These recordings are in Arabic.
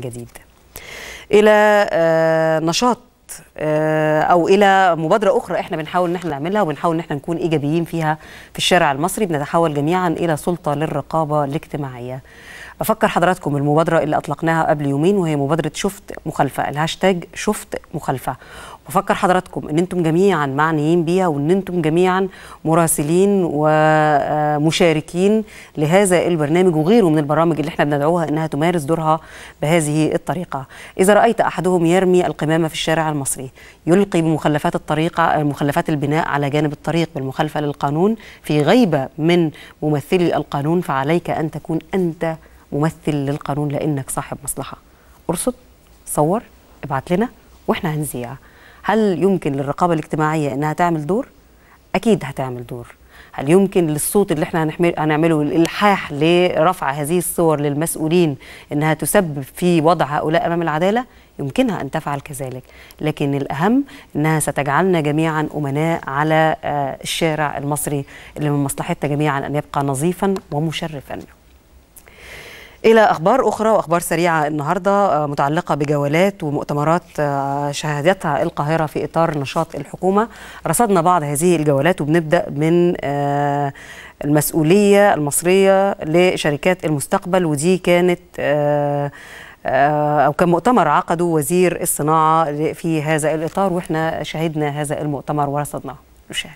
جديد الى آه، نشاط آه، او الى مبادره اخرى احنا بنحاول ان احنا نعملها وبنحاول ان احنا نكون ايجابيين فيها في الشارع المصري بنتحول جميعا الى سلطه للرقابه الاجتماعيه بفكر حضراتكم بالمبادرة اللي أطلقناها قبل يومين وهي مبادرة شفت مخالفة الهاشتاج شفت مخالفة بفكر حضراتكم ان انتم جميعا معنيين بيها وان انتم جميعا مراسلين ومشاركين لهذا البرنامج وغيره من البرامج اللي احنا بندعوها انها تمارس دورها بهذه الطريقه اذا رايت احدهم يرمي القمامه في الشارع المصري يلقي بمخلفات الطريقه مخلفات البناء على جانب الطريق بالمخالفه للقانون في غيبه من ممثلي القانون فعليك ان تكون انت ممثل للقانون لانك صاحب مصلحه ارصد صور ابعت لنا واحنا هنذيع هل يمكن للرقابه الاجتماعيه انها تعمل دور اكيد هتعمل دور هل يمكن للصوت اللي احنا هنعمله الالحاح لرفع هذه الصور للمسؤولين انها تسبب في وضع هؤلاء امام العداله يمكنها ان تفعل كذلك لكن الاهم انها ستجعلنا جميعا امناء على آه، الشارع المصري اللي من مصلحتنا جميعا ان يبقى نظيفا ومشرفا إلى أخبار أخرى وأخبار سريعة النهاردة آه، متعلقة بجولات ومؤتمرات آه، شهدتها القاهرة في إطار نشاط الحكومة رصدنا بعض هذه الجولات وبنبدأ من آه، المسؤولية المصرية لشركات المستقبل ودي كانت أو كان مؤتمر عقده وزير الصناعة في هذا الإطار وإحنا شهدنا هذا المؤتمر ورصدناه نشاهد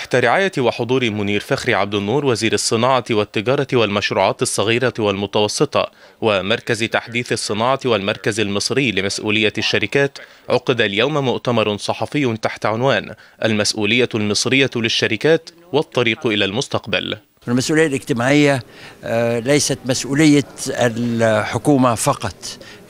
تحت رعاية وحضور منير فخري عبد النور وزير الصناعة والتجارة والمشروعات الصغيرة والمتوسطة ومركز تحديث الصناعة والمركز المصري لمسؤولية الشركات عقد اليوم مؤتمر صحفي تحت عنوان المسؤولية المصرية للشركات والطريق إلى المستقبل المسؤولية الاجتماعية آه، ليست مسؤولية الحكومة فقط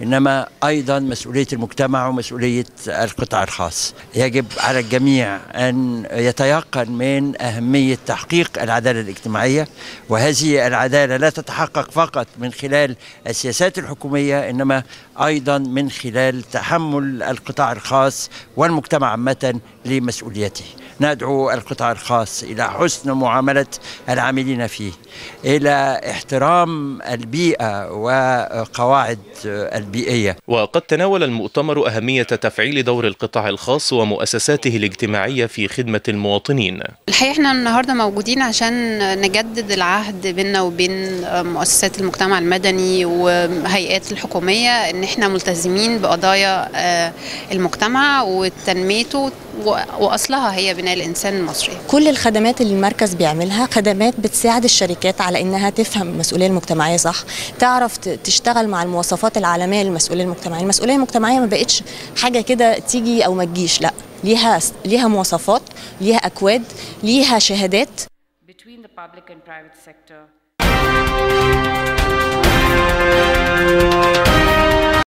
إنما أيضا مسؤولية المجتمع ومسؤولية القطاع الخاص يجب على الجميع أن يتيقن من أهمية تحقيق العدالة الاجتماعية وهذه العدالة لا تتحقق فقط من خلال السياسات الحكومية إنما أيضا من خلال تحمل القطاع الخاص والمجتمع عامة لمسؤوليته ندعو القطاع الخاص إلى حسن معاملة العاملين فيه إلى احترام البيئة وقواعد البيئية وقد تناول المؤتمر أهمية تفعيل دور القطاع الخاص ومؤسساته الاجتماعية في خدمة المواطنين الحقيقة احنا النهاردة موجودين عشان نجدد العهد بيننا وبين مؤسسات المجتمع المدني وهيئات الحكومية ان احنا ملتزمين بقضايا آه، المجتمع وتنميته واصلها هي بناء الانسان المصري. كل الخدمات اللي المركز بيعملها خدمات بتساعد الشركات على انها تفهم المسؤوليه المجتمعيه صح، تعرف تشتغل مع المواصفات العالميه للمسؤوليه المجتمعيه، المسؤوليه المجتمعيه ما بقتش حاجه كده تيجي او ما تجيش، لا، ليها ليها مواصفات، ليها اكواد، ليها شهادات.